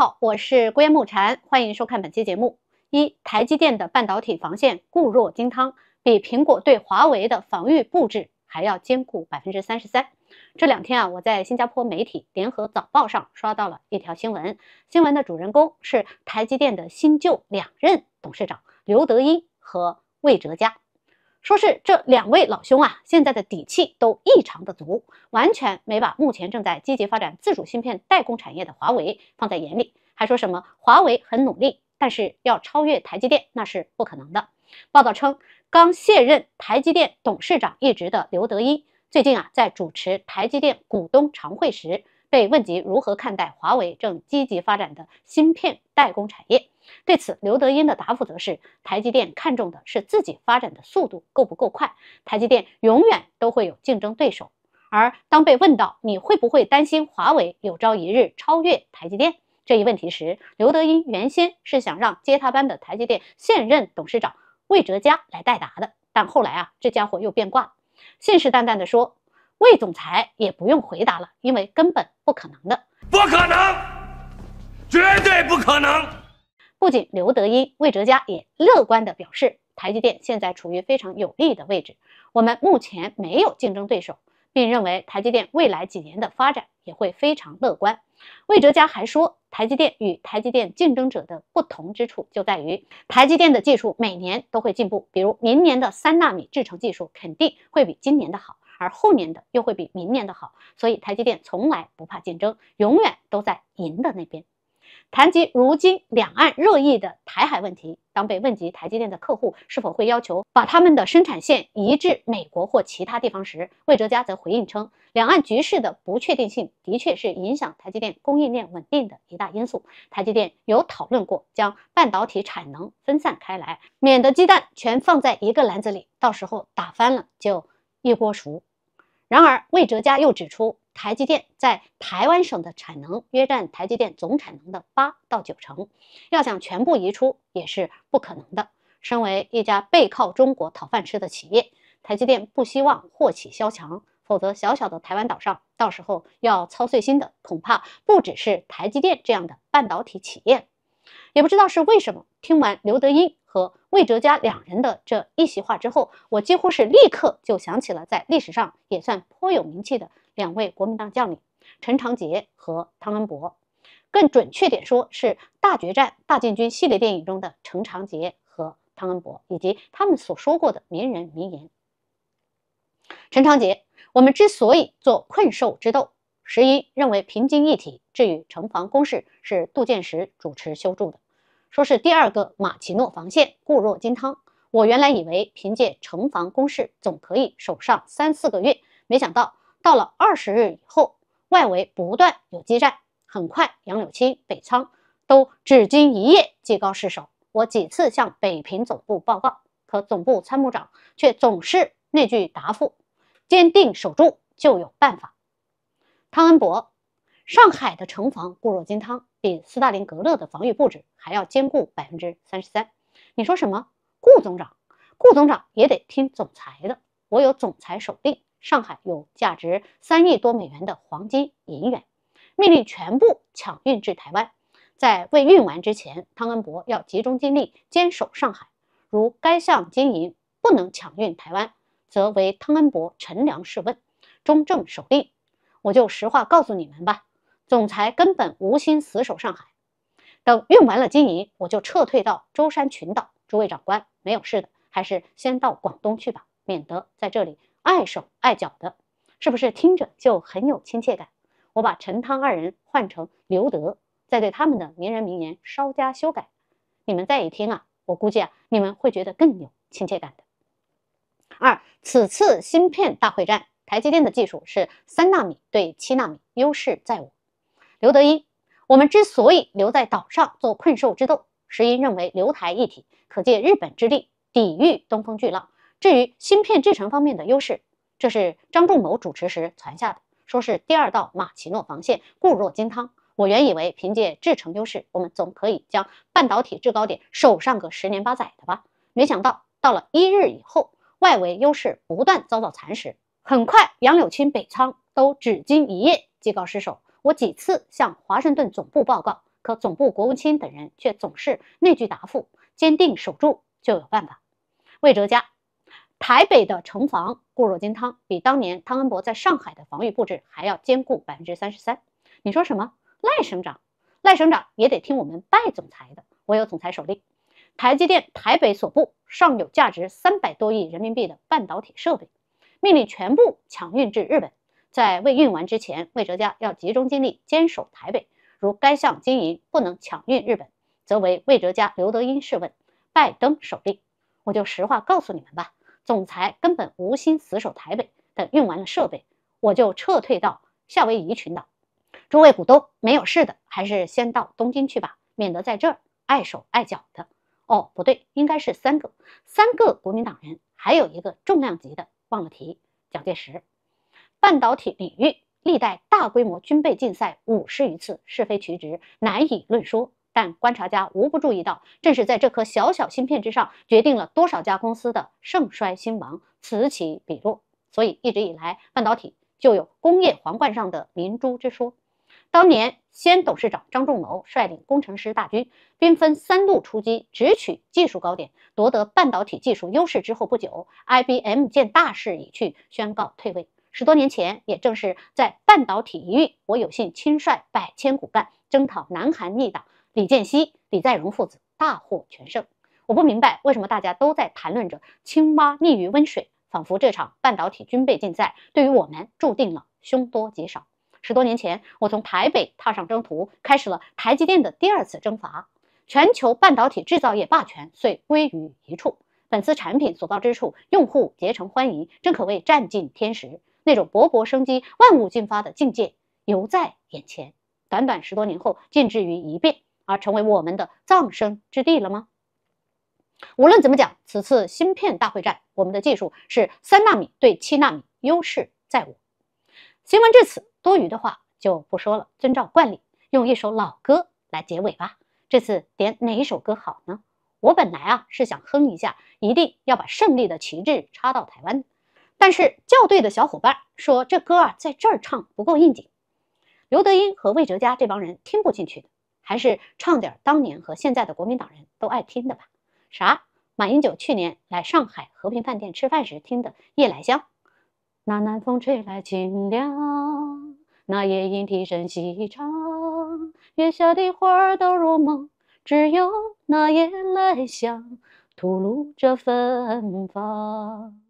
好，我是郭木禅，欢迎收看本期节目。一台积电的半导体防线固若金汤，比苹果对华为的防御布置还要坚固百分之三十三。这两天啊，我在新加坡媒体联合早报上刷到了一条新闻，新闻的主人公是台积电的新旧两任董事长刘德一和魏哲嘉。说是这两位老兄啊，现在的底气都异常的足，完全没把目前正在积极发展自主芯片代工产业的华为放在眼里，还说什么华为很努力，但是要超越台积电那是不可能的。报道称，刚卸任台积电董事长一职的刘德一，最近啊在主持台积电股东常会时，被问及如何看待华为正积极发展的芯片代工产业。对此，刘德英的答复则是：台积电看重的是自己发展的速度够不够快。台积电永远都会有竞争对手。而当被问到你会不会担心华为有朝一日超越台积电这一问题时，刘德音原先是想让接他班的台积电现任董事长魏哲嘉来代答的，但后来啊，这家伙又变卦了，信誓旦旦地说魏总裁也不用回答了，因为根本不可能的，不可能，绝对不可能。不仅刘德英、魏哲家也乐观的表示，台积电现在处于非常有利的位置，我们目前没有竞争对手，并认为台积电未来几年的发展也会非常乐观。魏哲家还说，台积电与台积电竞争者的不同之处就在于，台积电的技术每年都会进步，比如明年的三纳米制程技术肯定会比今年的好，而后年的又会比明年的好，所以台积电从来不怕竞争，永远都在赢的那边。谈及如今两岸热议的台海问题，当被问及台积电的客户是否会要求把他们的生产线移至美国或其他地方时，魏哲家则回应称，两岸局势的不确定性的确是影响台积电供应链稳定的一大因素。台积电有讨论过将半导体产能分散开来，免得鸡蛋全放在一个篮子里，到时候打翻了就一锅熟。然而，魏哲家又指出。台积电在台湾省的产能约占台积电总产能的八到九成，要想全部移出也是不可能的。身为一家背靠中国讨饭吃的企业，台积电不希望祸起萧墙，否则小小的台湾岛上，到时候要操碎心的恐怕不只是台积电这样的半导体企业。也不知道是为什么，听完刘德英。魏哲家两人的这一席话之后，我几乎是立刻就想起了在历史上也算颇有名气的两位国民党将领陈长捷和汤恩伯，更准确点说是《大决战》《大进军》系列电影中的陈长捷和汤恩伯，以及他们所说过的名人名言。陈长捷，我们之所以做困兽之斗，十一认为平津一体，至于城防工事是杜建时主持修筑的。说是第二个马奇诺防线固若金汤，我原来以为凭借城防工事总可以守上三四个月，没想到到了二十日以后，外围不断有激战，很快杨柳青、北仓都只经一夜技高失守。我几次向北平总部报告，可总部参谋长却总是那句答复：“坚定守住就有办法。”汤恩伯。上海的城防固若金汤，比斯大林格勒的防御布置还要坚固百分之三十三。你说什么？顾总长，顾总长也得听总裁的。我有总裁手令，上海有价值三亿多美元的黄金银元，命令全部抢运至台湾。在未运完之前，汤恩伯要集中精力坚守上海。如该项金银不能抢运台湾，则为汤恩伯乘凉试问。中正手令，我就实话告诉你们吧。总裁根本无心死守上海，等用完了金银，我就撤退到舟山群岛。诸位长官，没有事的，还是先到广东去吧，免得在这里碍手碍脚的。是不是听着就很有亲切感？我把陈汤二人换成刘德，再对他们的名人名言稍加修改，你们再一听啊，我估计啊，你们会觉得更有亲切感的。二，此次芯片大会战，台积电的技术是三纳米对七纳米，优势在我。刘德英，我们之所以留在岛上做困兽之斗，是因认为留台一体，可借日本之力抵御东风巨浪。至于芯片制成方面的优势，这是张仲谋主持时传下的，说是第二道马奇诺防线，固若金汤。我原以为凭借制程优势，我们总可以将半导体制高点守上个十年八载的吧？没想到到了一日以后，外围优势不断遭到蚕食，很快杨柳青、北仓都只经一夜即告失守。我几次向华盛顿总部报告，可总部国务卿等人却总是那句答复：“坚定守住就有办法。”魏哲嘉，台北的城防固若金汤，比当年汤恩伯在上海的防御布置还要坚固百分之三十三。你说什么？赖省长，赖省长也得听我们拜总裁的。我有总裁手令，台积电台北所部尚有价值三百多亿人民币的半导体设备，命令全部强运至日本。在未运完之前，魏哲家要集中精力坚守台北。如该项经营不能抢运日本，则为魏哲家。刘德英试问，拜登首令，我就实话告诉你们吧，总裁根本无心死守台北，等运完了设备，我就撤退到夏威夷群岛。诸位股东没有事的，还是先到东京去吧，免得在这儿碍手碍脚的。哦，不对，应该是三个，三个国民党人，还有一个重量级的，忘了提蒋介石。半导体领域历代大规模军备竞赛五十余次，是非曲直难以论说。但观察家无不注意到，正是在这颗小小芯片之上，决定了多少家公司的盛衰兴亡，此起彼落。所以一直以来，半导体就有工业皇冠上的明珠之说。当年，先董事长张仲谋率领工程师大军，兵分三路出击，直取技术高点，夺得半导体技术优势之后不久，IBM 见大势已去，宣告退位。十多年前，也正是在半导体领域，我有幸亲率百千骨干征讨南韩逆党李健熙、李在镕父子，大获全胜。我不明白为什么大家都在谈论着“青蛙溺于温水”，仿佛这场半导体军备竞赛对于我们注定了凶多吉少。十多年前，我从台北踏上征途，开始了台积电的第二次征伐，全球半导体制造业霸权遂归于一处。本次产品所到之处，用户竭诚欢迎，真可谓占尽天时。那种勃勃生机、万物进发的境界犹在眼前。短短十多年后，竟至于一变而成为我们的葬身之地了吗？无论怎么讲，此次芯片大会战，我们的技术是三纳米对七纳米，优势在我。新闻至此，多余的话就不说了。遵照惯例，用一首老歌来结尾吧。这次点哪一首歌好呢？我本来啊是想哼一下，一定要把胜利的旗帜插到台湾。但是校对的小伙伴说，这歌啊，在这儿唱不够应景。刘德英和魏哲家这帮人听不进去的，还是唱点当年和现在的国民党人都爱听的吧。啥？马英九去年来上海和平饭店吃饭时听的《夜来香》？那南风吹来清凉，那夜莺啼声细唱，月下的花儿都入梦，只有那夜来香吐露着芬芳。